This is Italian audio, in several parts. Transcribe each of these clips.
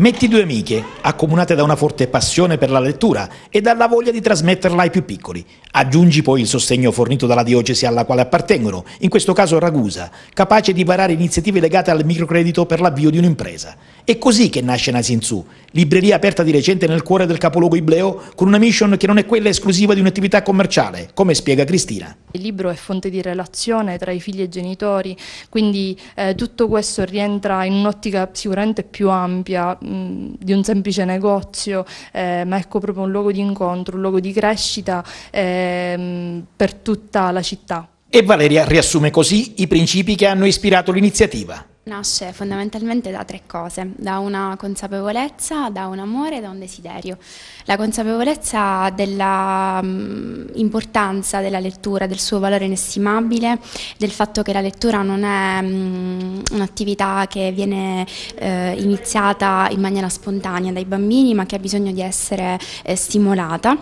Metti due amiche, accomunate da una forte passione per la lettura e dalla voglia di trasmetterla ai più piccoli. Aggiungi poi il sostegno fornito dalla diocesi alla quale appartengono, in questo caso Ragusa, capace di varare iniziative legate al microcredito per l'avvio di un'impresa. È così che nasce Nasinzu, libreria aperta di recente nel cuore del capoluogo ibleo, con una mission che non è quella esclusiva di un'attività commerciale, come spiega Cristina. Il libro è fonte di relazione tra i figli e i genitori, quindi eh, tutto questo rientra in un'ottica sicuramente più ampia di un semplice negozio, eh, ma ecco proprio un luogo di incontro, un luogo di crescita eh, per tutta la città. E Valeria riassume così i principi che hanno ispirato l'iniziativa. Nasce fondamentalmente da tre cose, da una consapevolezza, da un amore e da un desiderio. La consapevolezza dell'importanza mm, della lettura, del suo valore inestimabile, del fatto che la lettura non è um, un'attività che viene eh, iniziata in maniera spontanea dai bambini, ma che ha bisogno di essere eh, stimolata.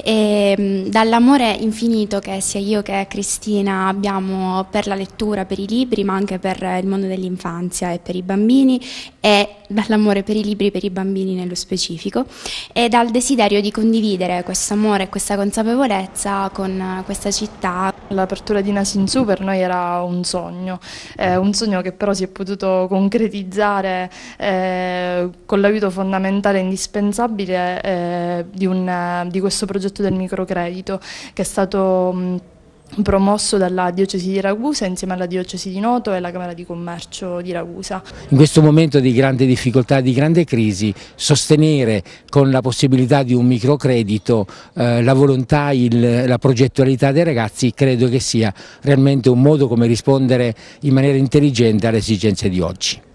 E, um, dall'amore infinito che sia io che Cristina abbiamo per la lettura, per i libri, ma anche per il mondo dell'infanzia l'infanzia e per i bambini e dall'amore per i libri per i bambini nello specifico e dal desiderio di condividere questo amore e questa consapevolezza con eh, questa città. L'apertura di Nasinsu per noi era un sogno, eh, un sogno che però si è potuto concretizzare eh, con l'aiuto fondamentale e indispensabile eh, di, un, eh, di, questo progetto del microcredito che è stato... Mh, promosso dalla diocesi di Ragusa insieme alla diocesi di Noto e alla Camera di Commercio di Ragusa. In questo momento di grande difficoltà, e di grande crisi, sostenere con la possibilità di un microcredito eh, la volontà, il, la progettualità dei ragazzi credo che sia realmente un modo come rispondere in maniera intelligente alle esigenze di oggi.